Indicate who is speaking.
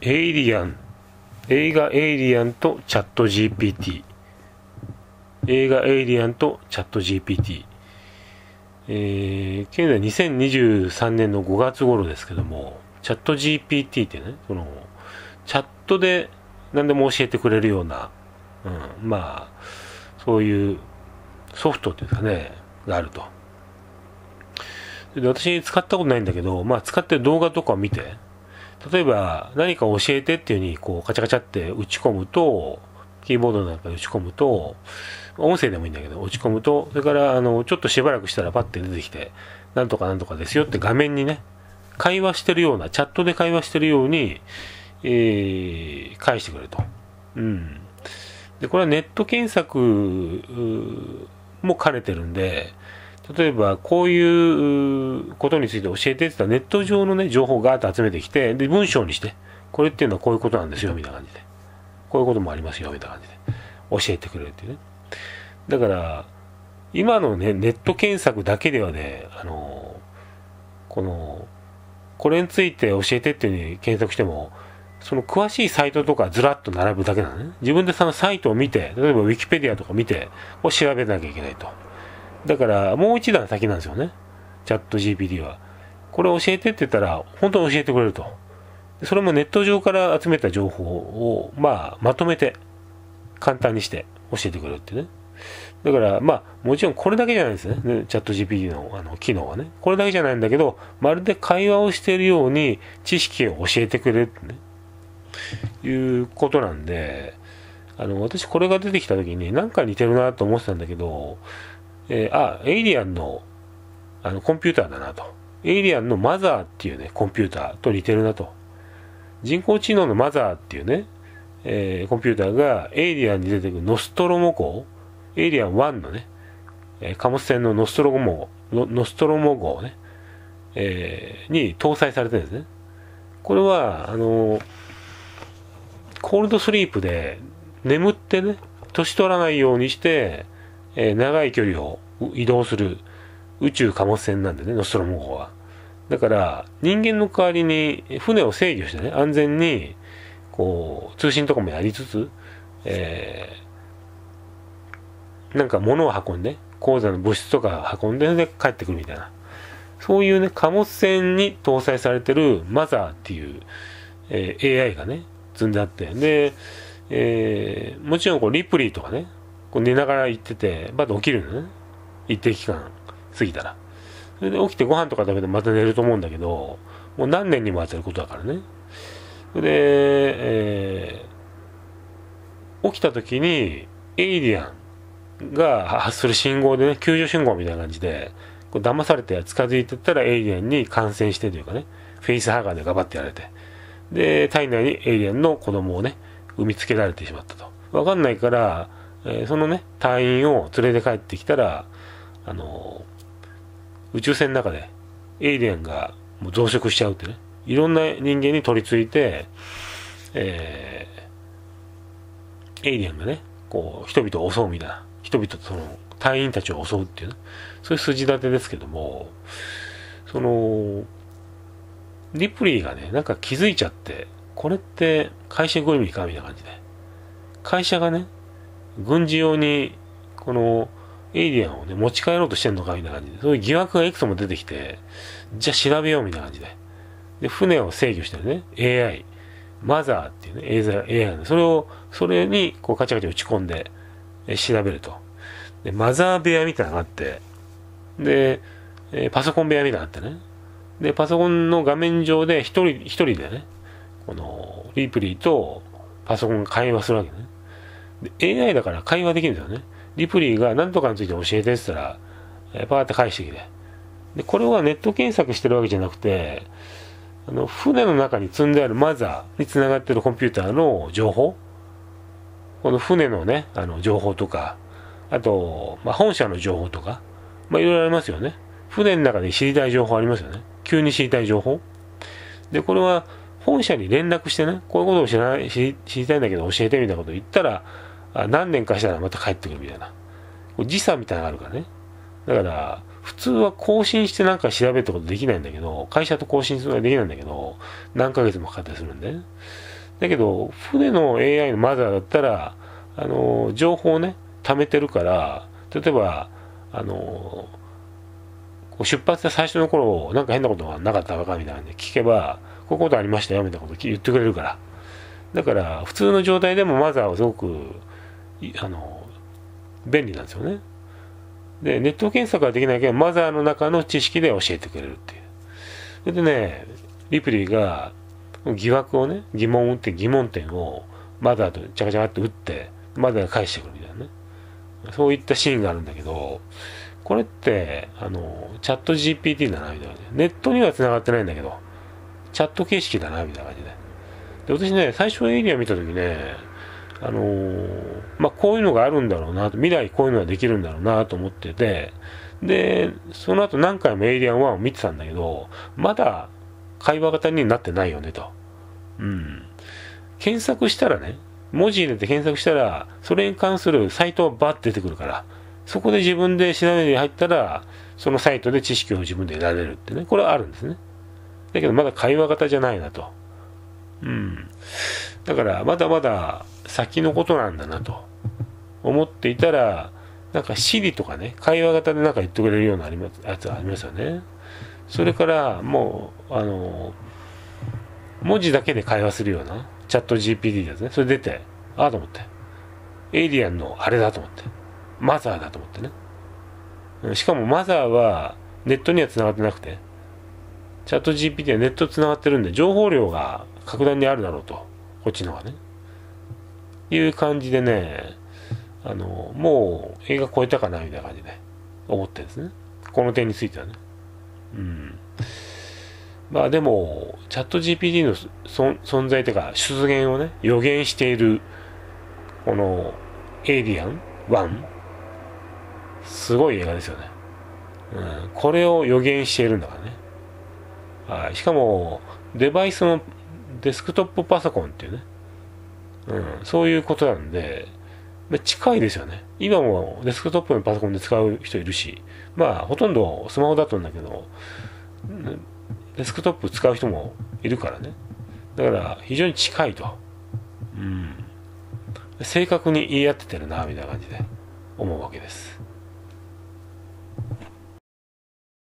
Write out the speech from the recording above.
Speaker 1: エイリアン映画エイリアンとチャット GPT 映画エイリアンとチャット GPT えー、現在2023年の5月頃ですけどもチャット GPT ってねそのチャットで何でも教えてくれるような、うん、まあそういうソフトっていうかねがあるとで私使ったことないんだけどまあ使って動画とかを見て例えば何か教えてっていうふうにこうカチャカチャって打ち込むと、キーボードなんか打ち込むと、音声でもいいんだけど、打ち込むと、それからあのちょっとしばらくしたらパッて出てきて、なんとかなんとかですよって画面にね、会話してるような、チャットで会話してるように、えー、返してくれると。うん。で、これはネット検索も兼ねてるんで、例えばこういうことについて教えてって言ったらネット上のね情報をガーッと集めてきてで文章にしてこれっていうのはこういうことなんですよみたいな感じでこういうこともありますよみたいな感じで教えてくれるっていうねだから今のねネット検索だけではねあのこのこれについて教えてっていうふうに検索してもその詳しいサイトとかずらっと並ぶだけなのね自分でそのサイトを見て例えばウィキペディアとか見てを調べなきゃいけないと。だからもう一段先なんですよね。チャット GPT は。これ教えてって言ったら、本当に教えてくれると。それもネット上から集めた情報を、まあ、まとめて、簡単にして教えてくれるってね。だから、まあ、もちろんこれだけじゃないですね。チャット GPT のあの機能はね。これだけじゃないんだけど、まるで会話をしているように知識を教えてくれるってね。いうことなんで、あの、私これが出てきた時になんか似てるなと思ってたんだけど、えー、あ、エイリアンの、あの、コンピューターだなと。エイリアンのマザーっていうね、コンピューターと似てるなと。人工知能のマザーっていうね、えー、コンピューターがエイリアンに出てくるノストロモ号、エイリアン1のね、えー、貨物船のノストロモ号、ノストロモ号ね、えー、に搭載されてるんですね。これは、あのコールドスリープで眠ってね、年取らないようにして、えー、長い距離を移動する宇宙貨物船なんでね、ノストロム号は。だから、人間の代わりに船を制御してね、安全に、こう、通信とかもやりつつ、えー、なんか物を運んで、鉱山の物質とか運んで、ね、帰ってくるみたいな。そういうね、貨物船に搭載されてるマザーっていう、えー、AI がね、積んであって。で、えー、もちろんこう、リプリーとかね、こう寝ながら行ってて、まだ起きるのね。一定期間過ぎたら。それで起きてご飯とか食べてまた寝ると思うんだけど、もう何年にも当たることだからね。で、えー、起きた時に、エイリアンが発する信号でね、救助信号みたいな感じで、こう騙されて近づいてったらエイリアンに感染してというかね、フェイスハーガーでガバってやられて、で、体内にエイリアンの子供をね、産みつけられてしまったと。わかんないから、えー、そのね、隊員を連れて帰ってきたら、あのー、宇宙船の中でエイリアンがもう増殖しちゃうってね、いろんな人間に取り付いて、えー、エイリアンがね、こう、人々を襲うみたいな、人々とその隊員たちを襲うっていうね、そういう筋立てですけども、その、リプリーがね、なんか気づいちゃって、これって会社ぐるみかみたいな感じで、会社がね、軍事用に、この、エイリアンをね、持ち帰ろうとしてんのか、みたいな感じで。そういう疑惑がいくつも出てきて、じゃあ調べよう、みたいな感じで。で、船を制御してるね、AI、マザーっていうね、AI の、それを、それに、こう、カチャカチャ打ち込んで、調べると。で、マザー部屋みたいなのがあって、で、えパソコン部屋みたいなのがあってね。で、パソコンの画面上で一人、一人でね、この、リプリーとパソコンが会話するわけね。で AI だから会話できるんだよね。リプリーが何とかについて教えてって言ったら、えパーって返してきて。で、これはネット検索してるわけじゃなくて、あの、船の中に積んであるマザーにつながってるコンピューターの情報、この船のね、あの、情報とか、あと、まあ、本社の情報とか、まあ、いろいろありますよね。船の中で知りたい情報ありますよね。急に知りたい情報。で、これは本社に連絡してね、こういうことを知らない知りたいんだけど教えてみたいなことを言ったら、何年かしたらまた帰ってくるみたいな時差みたいなのがあるからねだから普通は更新してなんか調べるってことできないんだけど会社と更新するのはできないんだけど何ヶ月もかかったりするんで、ね、だけど船の AI のマザーだったらあの情報をね貯めてるから例えばあの出発した最初の頃なんか変なことがなかったかみたいなんで聞けばこういうことありましたよみたいなこと言ってくれるからだから普通の状態でもマザーはすごくあの便利なんですよねでネット検索はできないけどマザーの中の知識で教えてくれるっていうそれでねリプリーが疑惑をね疑問を打って疑問点をマザーとちャカちャカって打ってマザーが返してくるみたいなねそういったシーンがあるんだけどこれってあのチャット GPT だなみたいなネットには繋がってないんだけどチャット形式だなみたいな感じでで私ね最初のエリア見た時ねあのー、まあ、こういうのがあるんだろうなと、未来こういうのができるんだろうなと思ってて、で、その後何回もエイリアン1を見てたんだけど、まだ会話型になってないよねと。うん。検索したらね、文字入れて検索したら、それに関するサイトがバッて出てくるから、そこで自分で調べに入ったら、そのサイトで知識を自分で得られるってね、これはあるんですね。だけどまだ会話型じゃないなと。うん。だからまだまだ先のことなんだなと思っていたらなんか Siri とかね会話型で何か言ってくれるようなありますやつありますよねそれからもうあの文字だけで会話するようなチャット GPT ですねそれ出てああと思ってエイリアンのあれだと思ってマザーだと思ってねしかもマザーはネットには繋がってなくてチャット GPT はネット繋がってるんで情報量が格段にあるだろうとっちのがね。いう感じでね、あの、もう映画超えたかなみたいな感じで、思ってるんですね。この点についてはね。うん。まあでも、チャット GPT の存在というか、出現をね、予言している、この、エイリアン1。すごい映画ですよね。うん。これを予言しているんだからね。はい。しかも、デバイスもデスクトップパソコンっていうね、うん、そういうことなんで、まあ、近いですよね。今もデスクトップのパソコンで使う人いるし、まあ、ほとんどスマホだったんだけど、デスクトップ使う人もいるからね。だから、非常に近いと。うん。正確に言い合っててるな、みたいな感じで思うわけです。